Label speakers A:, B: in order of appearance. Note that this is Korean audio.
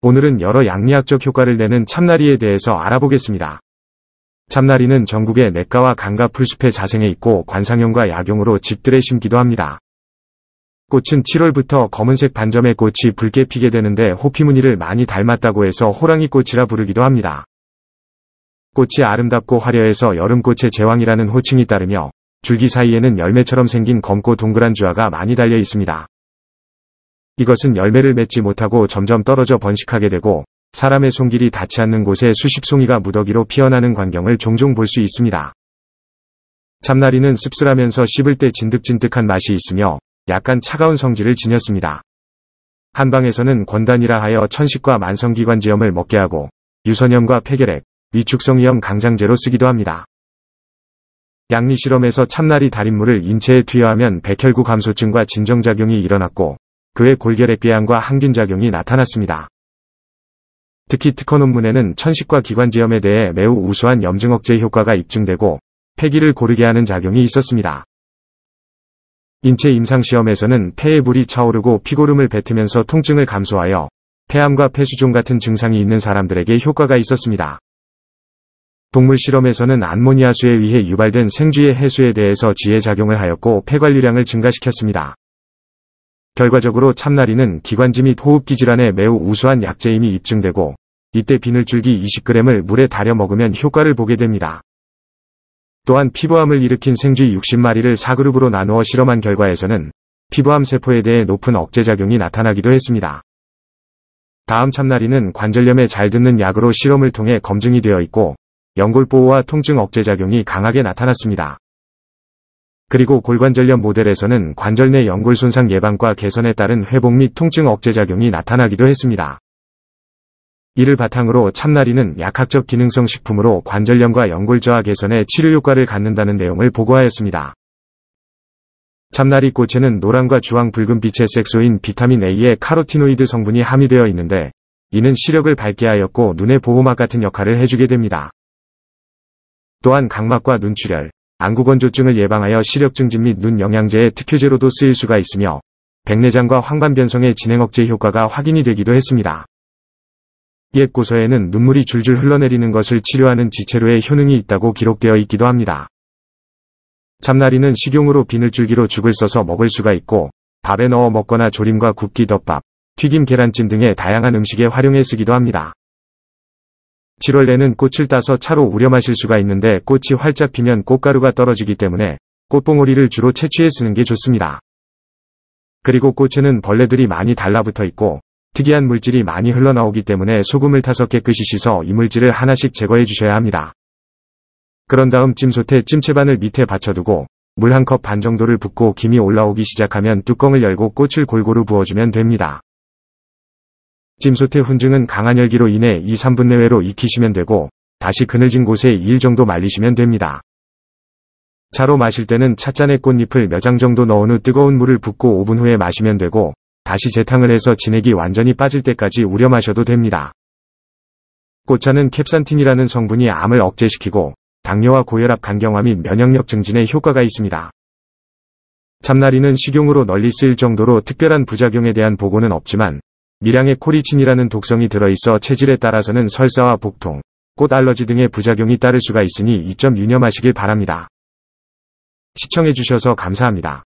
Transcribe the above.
A: 오늘은 여러 양리학적 효과를 내는 참나리에 대해서 알아보겠습니다. 참나리는 전국의 냇가와 강과 풀숲에 자생해 있고 관상용과 약용으로 집들에 심기도 합니다. 꽃은 7월부터 검은색 반점의 꽃이 붉게 피게 되는데 호피무늬를 많이 닮았다고 해서 호랑이 꽃이라 부르기도 합니다. 꽃이 아름답고 화려해서 여름꽃의 제왕이라는 호칭이 따르며 줄기 사이에는 열매처럼 생긴 검고 동그란 주화가 많이 달려 있습니다. 이것은 열매를 맺지 못하고 점점 떨어져 번식하게 되고 사람의 손길이 닿지 않는 곳에 수십 송이가 무더기로 피어나는 광경을 종종 볼 수 있습니다. 참나리는 씁쓸하면서 씹을 때 진득진득한 맛이 있으며 약간 차가운 성질을 지녔습니다. 한방에서는 권단이라 하여 천식과 만성기관지염을 먹게 하고 유선염과 폐결핵, 위축성위염 강장제로 쓰기도 합니다. 양리실험에서 참나리 달인물을 인체에 투여하면 백혈구 감소증과 진정작용이 일어났고 그의 골결의 궤양과 항균작용이 나타났습니다. 특히 특허 논문에는 천식과 기관지염에 대해 매우 우수한 염증 억제 효과가 입증되고 폐기를 고르게 하는 작용이 있었습니다. 인체 임상시험에서는 폐에 물이 차오르고 피고름을 뱉으면서 통증을 감소하여 폐암과 폐수종 같은 증상이 있는 사람들에게 효과가 있었습니다. 동물 실험에서는 암모니아수에 의해 유발된 생쥐의 해수에 대해서 지혜 작용을 하였고 폐관리량을 증가시켰습니다. 결과적으로 참나리는 기관지 및 호흡기 질환에 매우 우수한 약재임이 입증되고 이때 비늘줄기 20g을 물에 달여 먹으면 효과를 보게 됩니다. 또한 피부암을 일으킨 생쥐 60마리를 4그룹으로 나누어 실험한 결과에서는 피부암 세포에 대해 높은 억제작용이 나타나기도 했습니다. 다음 참나리는 관절염에 잘 듣는 약으로 실험을 통해 검증이 되어 있고 연골보호와 통증 억제작용이 강하게 나타났습니다. 그리고 골관절염 모델에서는 관절 내 연골 손상 예방과 개선에 따른 회복 및 통증 억제작용이 나타나기도 했습니다. 이를 바탕으로 참나리는 약학적 기능성 식품으로 관절염과 연골 저하 개선에 치료 효과를 갖는다는 내용을 보고하였습니다. 참나리 꽃에는 노란과 주황 붉은빛의 색소인 비타민 A의 카로티노이드 성분이 함유되어 있는데 이는 시력을 밝게 하였고 눈의 보호막 같은 역할을 해주게 됩니다. 또한 각막과 눈출혈, 안구건조증을 예방하여 시력 증진 및 눈 영양제의 특효제로도 쓰일 수가 있으며 백내장과 황반 변성의 진행 억제 효과가 확인이 되기도 했습니다. 옛 고서에는 눈물이 줄줄 흘러내리는 것을 치료하는 지체로의 효능이 있다고 기록되어 있기도 합니다. 참나리는 식용으로 비늘줄기로 죽을 써서 먹을 수가 있고 밥에 넣어 먹거나 조림과 굽기 덮밥, 튀김 계란찜 등의 다양한 음식에 활용해 쓰기도 합니다. 7월에는 꽃을 따서 차로 우려 마실 수가 있는데 꽃이 활짝 피면 꽃가루가 떨어지기 때문에 꽃봉오리를 주로 채취해 쓰는 게 좋습니다. 그리고 꽃에는 벌레들이 많이 달라붙어 있고 특이한 물질이 많이 흘러나오기 때문에 소금을 타서 깨끗이 씻어 이물질을 하나씩 제거해 주셔야 합니다. 그런 다음 찜솥에 찜채반을 밑에 받쳐두고 물 한 컵 반 정도를 붓고 김이 올라오기 시작하면 뚜껑을 열고 꽃을 골고루 부어주면 됩니다. 찜소태 훈증은 강한 열기로 인해 2, 3분 내외로 익히시면 되고 다시 그늘진 곳에 2일 정도 말리시면 됩니다. 차로 마실 때는 찻잔에 꽃잎을 몇 장 정도 넣은 후 뜨거운 물을 붓고 5분 후에 마시면 되고 다시 재탕을 해서 진액이 완전히 빠질 때까지 우려 마셔도 됩니다. 꽃차는 캡산틴이라는 성분이 암을 억제시키고 당뇨와 고혈압 간경화 및 면역력 증진에 효과가 있습니다. 참나리는 식용으로 널리 쓰일 정도로 특별한 부작용에 대한 보고는 없지만 밀양의 코리친이라는 독성이 들어있어 체질에 따라서는 설사와 복통, 꽃 알러지 등의 부작용이 따를 수가 있으니 이점 유념하시길 바랍니다. 시청해주셔서 감사합니다.